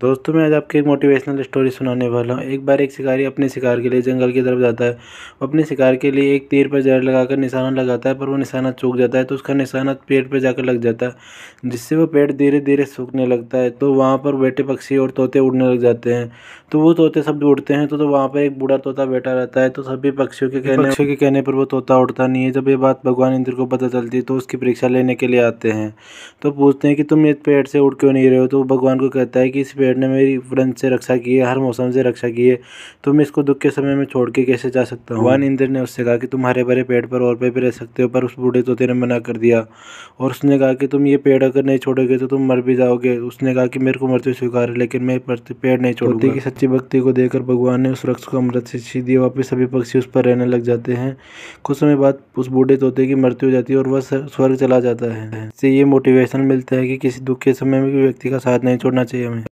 दोस्तों मैं आज आपके एक मोटिवेशनल स्टोरी सुनाने वाला हूँ एक बार एक शिकारी अपने शिकार के लिए जंगल की तरफ जाता है वो अपने शिकार के लिए एक तीर पर जहर लगाकर निशाना लगाता है पर वो निशाना चूक जाता है तो उसका निशाना पेड़ पर जाकर लग जाता है जिससे वो पेड़ धीरे धीरे सूखने लगता है तो वहाँ पर बैठे पक्षी और तोते उड़ने लग जाते हैं तो वो तोते सब उड़ते हैं तो, तो वहाँ पर एक बूढ़ा तोता बैठा रहता है तो सभी पक्षियों के कहने पक्षियों के कहने पर वो तोता उड़ता नहीं है जब ये बात भगवान इंद्र को पता चलती है तो उसकी परीक्षा लेने के लिए आते हैं तो पूछते हैं कि तुम ये पेड़ से उड़ क्यों नहीं रहे हो तो भगवान को कहता है कि इस पेड़ ने मेरी व्रण से रक्षा की है हर मौसम से रक्षा की है तो मैं इसको दुख के समय में छोड़ के कैसे जा सकता हूँ भगवान इंद्र ने उससे कहा कि तुम हरे भरे पेड़ पर और पे भी रह सकते हो पर उस बूढ़े तोते ने मना कर दिया और उसने कहा कि तुम ये पेड़ अगर नहीं छोड़ोगे तो तुम मर भी जाओगे उसने कहा कि मेरे को मृत्यु स्वीकार है लेकिन मैं पेड़ नहीं छोड़ती की सच्ची भक्ति को देकर भगवान ने उस वृक्ष को अमृत से छी दिया वापस सभी पक्षी उस पर रहने लग जाते हैं कुछ समय बाद उस बूढ़े तोते की मृत्यु हो जाती है और वह स्वर्ग चला जाता है इससे ये मोटिवेशन मिलता है कि किसी दुख के समय में भी व्यक्ति का साथ नहीं छोड़ना चाहिए हमें